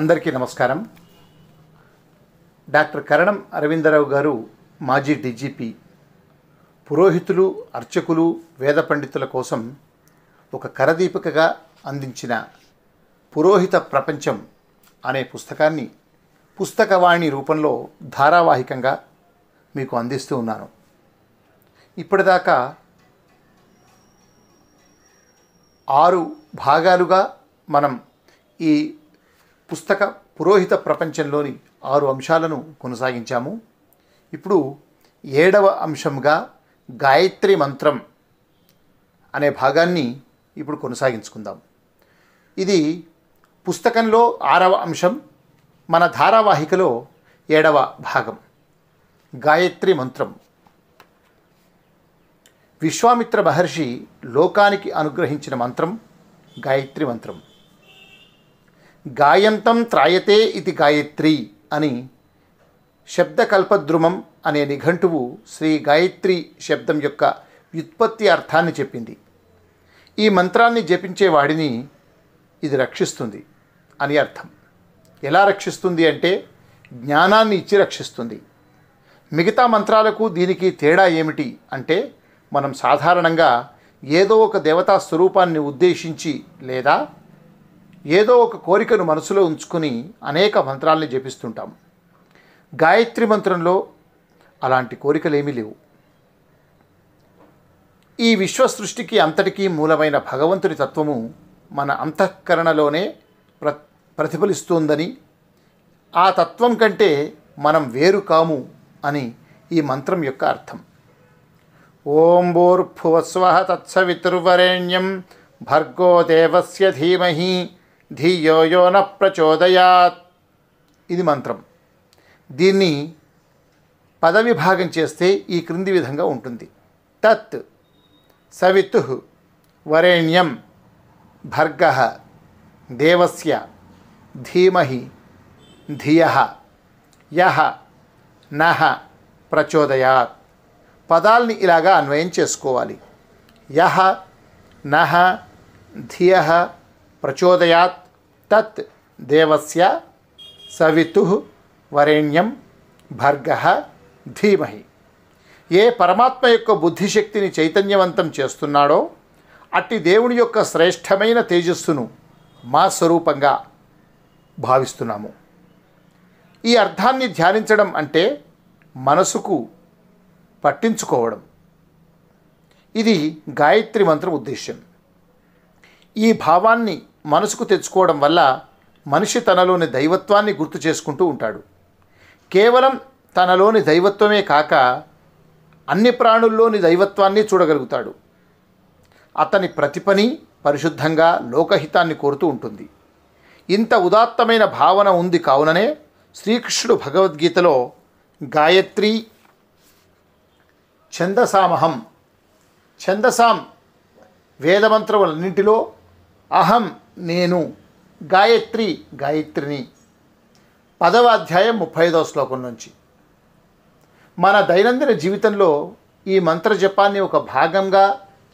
అందరికీ నమస్కారం డాక్టర్ కరణం అరవిందరావు గారు మాజీ డీజీపీ పురోహితులు అర్చకులు వేద పండితుల కోసం ఒక కరదీపికగా అందించిన పురోహిత ప్రపంచం అనే పుస్తకాన్ని పుస్తకవాణి రూపంలో ధారావాహికంగా మీకు అందిస్తూ ఉన్నాను ఇప్పటిదాకా ఆరు భాగాలుగా మనం ఈ పుస్తక పురోహిత ప్రపంచంలోని ఆరు అంశాలను కొనసాగించాము ఇప్పుడు ఏడవ అంశంగా గాయత్రి మంత్రం అనే భాగాన్ని ఇప్పుడు కొనసాగించుకుందాం ఇది పుస్తకంలో ఆరవ అంశం మన ధారావాహికలో ఏడవ భాగం గాయత్రి మంత్రం విశ్వామిత్ర మహర్షి లోకానికి అనుగ్రహించిన మంత్రం గాయత్రి మంత్రం గాయంతం త్రాయతే ఇది గాయత్రి అని శబ్దకల్పద్రుమం అనే నిఘంటువు శ్రీ గాయత్రి శబ్దం యొక్క వ్యుత్పత్తి అర్థాన్ని చెప్పింది ఈ మంత్రాన్ని జపించేవాడిని ఇది రక్షిస్తుంది అని అర్థం ఎలా రక్షిస్తుంది అంటే జ్ఞానాన్ని ఇచ్చి రక్షిస్తుంది మిగతా మంత్రాలకు దీనికి తేడా ఏమిటి అంటే మనం సాధారణంగా ఏదో ఒక దేవతా స్వరూపాన్ని ఉద్దేశించి లేదా ఏదో ఒక కోరికను మనసులో ఉంచుకుని అనేక మంత్రాల్ని జపిస్తుంటాం గాయత్రి మంత్రంలో అలాంటి కోరికలేమీ లేవు ఈ విశ్వ సృష్టికి అంతటికీ మూలమైన భగవంతుడి తత్వము మన అంతఃకరణలోనే ప్ర ప్రతిఫలిస్తోందని ఆ తత్వం కంటే మనం వేరు కాము అని ఈ మంత్రం యొక్క అర్థం ఓం భూర్భువస్వ తత్సవితుర్వరేణ్యం భర్గో దేవస్య ధీమహి ధియోయో న ప్రచోదయాత్ ఇది మంత్రం దీన్ని పదవిభాగం చేస్తే ఈ క్రింది విధంగా ఉంటుంది తత్ సవితు వరేణ్యం భర్గ దేవస్య ధీమహి ధియ యహ నహ ప్రచోదయాత్ పదాల్ని ఇలాగా అన్వయం చేసుకోవాలి యహ నహ ధియ ప్రచోదయాత్ తత్ దేవస్య సవితు వరేణ్యం భర్గ ధీమహి ఏ పరమాత్మ యొక్క బుద్ధిశక్తిని చైతన్యవంతం చేస్తున్నాడో అట్టి దేవుని యొక్క శ్రేష్టమైన తేజస్సును మా స్వరూపంగా భావిస్తున్నాము ఈ అర్థాన్ని ధ్యానించడం అంటే మనసుకు పట్టించుకోవడం ఇది గాయత్రి మంత్ర ఉద్దేశ్యం ఈ భావాన్ని మనసుకు తెచ్చుకోవడం వల్ల మనిషి తనలోని దైవత్వాన్ని గుర్తు చేసుకుంటూ ఉంటాడు కేవలం తనలోని దైవత్వమే కాక అన్ని ప్రాణుల్లోని దైవత్వాన్ని చూడగలుగుతాడు అతని ప్రతి పని పరిశుద్ధంగా లోకహితాన్ని కోరుతూ ఉంటుంది ఇంత ఉదాత్తమైన భావన ఉంది కావుననే శ్రీకృష్ణుడు భగవద్గీతలో గాయత్రి ఛందసామహం ఛందసాం వేదమంత్రములన్నింటిలో అహం నేను గాయత్రి గాయత్రిని పదవ అధ్యాయం ముప్పై ఐదవ శ్లోకం నుంచి మన దైనందిన జీవితంలో ఈ మంత్ర జపాన్ని ఒక భాగంగా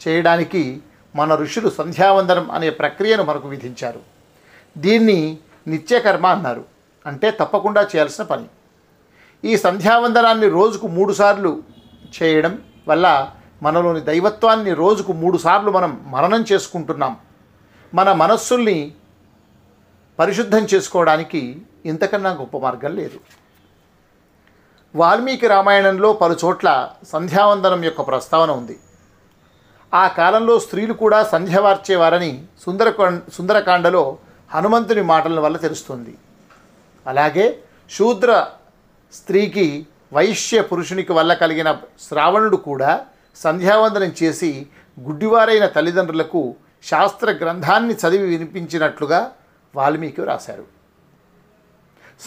చేయడానికి మన ఋషులు సంధ్యావందనం అనే ప్రక్రియను మనకు విధించారు దీన్ని నిత్యకర్మ అన్నారు అంటే తప్పకుండా చేయాల్సిన పని ఈ సంధ్యావందనాన్ని రోజుకు మూడుసార్లు చేయడం వల్ల మనలోని దైవత్వాన్ని రోజుకు మూడుసార్లు మనం మరణం చేసుకుంటున్నాం మన మనస్సుల్ని పరిశుద్ధం చేసుకోవడానికి ఇంతకన్నా గొప్ప మార్గం లేదు వాల్మీకి రామాయణంలో పలుచోట్ల సంధ్యావందనం యొక్క ప్రస్తావన ఉంది ఆ కాలంలో స్త్రీలు కూడా సంధ్యవార్చేవారని సుందరకా సుందరకాండలో హనుమంతుని మాటల వల్ల తెలుస్తుంది అలాగే శూద్ర స్త్రీకి వైశ్య పురుషునికి వల్ల కలిగిన శ్రావణుడు కూడా సంధ్యావందనం చేసి గుడ్డివారైన తల్లిదండ్రులకు శాస్త్ర గ్రంథాన్ని చదివి వినిపించినట్లుగా వాల్మీకి రాశారు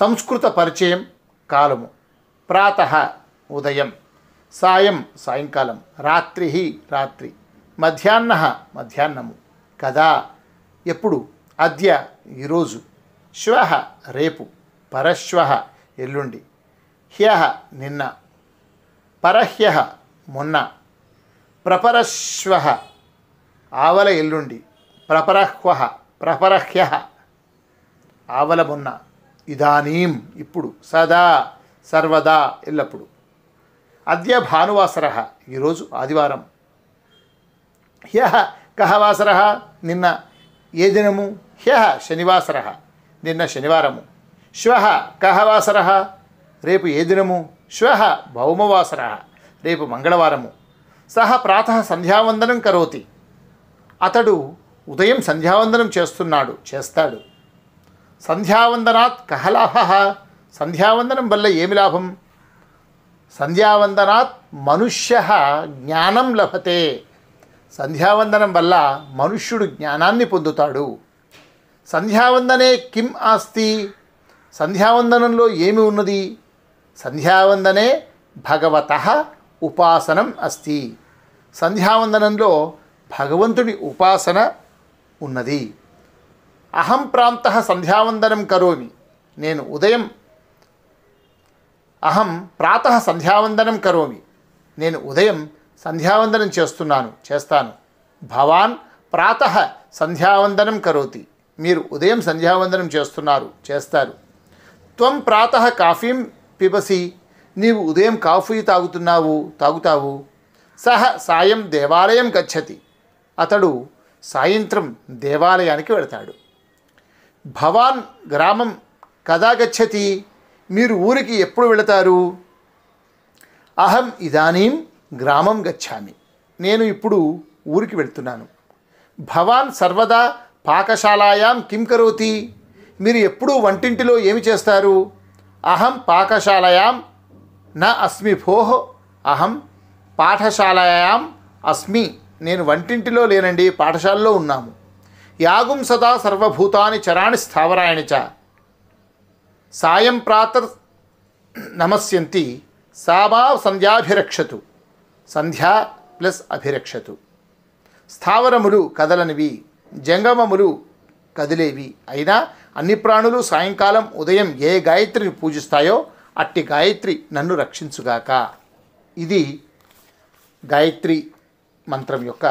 సంస్కృత పరిచయం కాలము ప్రాత ఉదయం సాయం సాయంకాలం రాత్రి రాత్రి మధ్యాహ్న మధ్యాహ్నము కదా ఎప్పుడు అద్య ఈరోజు శ్వ రేపు పరశ్వ ఎల్లుండి హ్య నిన్న పరహ్య మొన్న ప్రపరశ్వ ఆవల ఎల్లుండి ప్రపరహ్వహ ప్రపరహ్య ఆవల మొన్న ఇదానీం ఇప్పుడు సదా సర్వదా ఎల్లప్పుడు అద్య భానువాసర ఈరోజు ఆదివారం హ్య కహవాసర నిన్న ఏ దినము హ్య శనివాసర నిన్న శనివారము శ్వ కహవాసర రేపు ఏ దినము శ్వ భౌమవాసర రేపు మంగళవారము సహ ప్రాత సంధ్యావందనం కరోతి అతడు ఉదయం సంధ్యావందనం చేస్తున్నాడు చేస్తాడు సంధ్యావందనాత్ కహలాభ సంధ్యావందనం వల్ల ఏమి లాభం సంధ్యావందనాత్ మనుష్య జ్ఞానం లభతే సంధ్యావందనం వల్ల మనుష్యుడు జ్ఞానాన్ని పొందుతాడు సంధ్యావందనే కిం ఆస్తి సంధ్యావందనంలో ఏమి ఉన్నది సంధ్యావందనే భగవత ఉపాసనం అస్తి సంధ్యావందనంలో భగవంతుడి ఉపాసన ఉన్నది అహం ప్రాంత సంధ్యావందనం కరోమి నేను ఉదయం అహం ప్రాత సంధ్యావందనం కరోమి నేను ఉదయం సంధ్యావందనం చేస్తున్నాను చేస్తాను భవాన్ ప్రాత సంధ్యావందనం కరోతి మీరు ఉదయం సంధ్యావందనం చేస్తున్నారు చేస్తారు త్వం ప్రాత కాఫీం పిబసి నీవు ఉదయం కాఫీ తాగుతున్నావు తాగుతావు సహ సాయం దేవాలయం గచ్చతి అతడు సాయంత్రం దేవాలయానికి వెళతాడు భవాన్ గ్రామం కదా గచ్చతి మీరు ఊరికి ఎప్పుడు వెళతారు అహం ఇదానీం గ్రామం గచ్చామి నేను ఇప్పుడు ఊరికి వెళ్తున్నాను భవాన్ సర్వదా పాకశాలాయాం కిం కరోతి మీరు ఎప్పుడు వంటింటిలో ఏమి చేస్తారు అహం పాకశాలయాం నా అస్మి భోహ్ అహం పాఠశాలయాం అస్మి నేను వంటింటిలో లేనండి పాఠశాలలో ఉన్నాము యాగుం సదా సర్వభూతాని చరాణి స్థావరాయణి చ సాయం ప్రాతర్ నమస్యంతి సాబా సంధ్యాభిరక్షతు సంధ్య ప్లస్ అభిరక్షతు స్థావరములు కదలనివి జంగమములు కదిలేవి అయినా అన్ని ప్రాణులు సాయంకాలం ఉదయం ఏ గాయత్రిని పూజిస్తాయో అట్టి గాయత్రి నన్ను రక్షించుగాక ఇది గాయత్రి మంత్రం యొక్క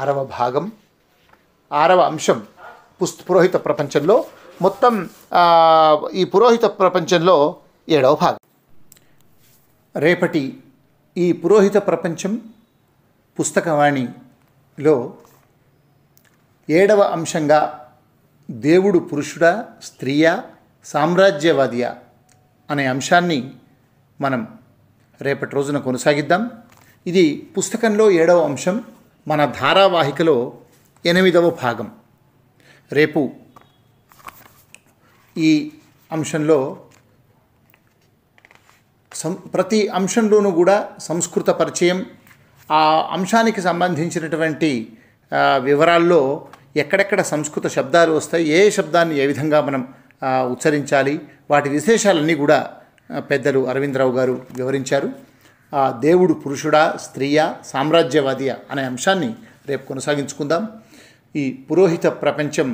ఆరవ భాగం ఆరవ అంశం పుస్త పురోహిత ప్రపంచంలో మొత్తం ఈ పురోహిత ప్రపంచంలో ఏడవ భాగం రేపటి ఈ పురోహిత ప్రపంచం పుస్తకవాణిలో ఏడవ అంశంగా దేవుడు పురుషుడా స్త్రీయా సామ్రాజ్యవాదియా అనే అంశాన్ని మనం రేపటి రోజున కొనసాగిద్దాం ఇది పుస్తకంలో ఏడవ అంశం మన ధారావాహికలో ఎనిమిదవ భాగం రేపు ఈ అంశంలో సం ప్రతి అంశంలోనూ కూడా సంస్కృత పరిచయం ఆ అంశానికి సంబంధించినటువంటి వివరాల్లో ఎక్కడెక్కడ సంస్కృత శబ్దాలు వస్తాయి ఏ శబ్దాన్ని ఏ విధంగా మనం ఉచ్చరించాలి వాటి విశేషాలన్నీ కూడా పెద్దలు అరవిందరావు గారు వివరించారు ఆ దేవుడు పురుషుడా స్త్రీయా సామ్రాజ్యవాదియా అనే అంశాన్ని రేపు కొనసాగించుకుందాం ఈ పురోహిత ప్రపంచం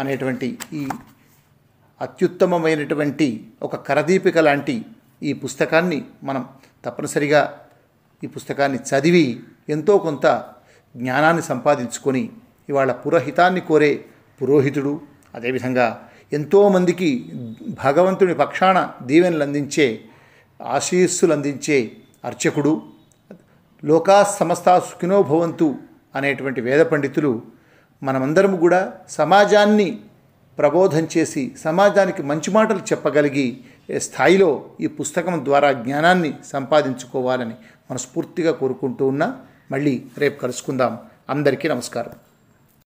అనేటువంటి ఈ అత్యుత్తమమైనటువంటి ఒక కరదీపిక లాంటి ఈ పుస్తకాన్ని మనం తప్పనిసరిగా ఈ పుస్తకాన్ని చదివి ఎంతో కొంత జ్ఞానాన్ని సంపాదించుకొని ఇవాళ పురోహితాన్ని కోరే పురోహితుడు అదేవిధంగా ఎంతోమందికి భగవంతుని పక్షాన దీవెనలు అందించే ఆశీస్సులు అందించే అర్చకుడు లోకా సమస్త సుఖినో భవంతు అనేటువంటి వేద పండితులు మనమందరము కూడా సమాజాన్ని ప్రబోధం చేసి సమాజానికి మంచి మాటలు చెప్పగలిగి స్థాయిలో ఈ పుస్తకం ద్వారా జ్ఞానాన్ని సంపాదించుకోవాలని మనస్ఫూర్తిగా కోరుకుంటూ ఉన్నా మళ్ళీ రేపు కలుసుకుందాం అందరికీ నమస్కారం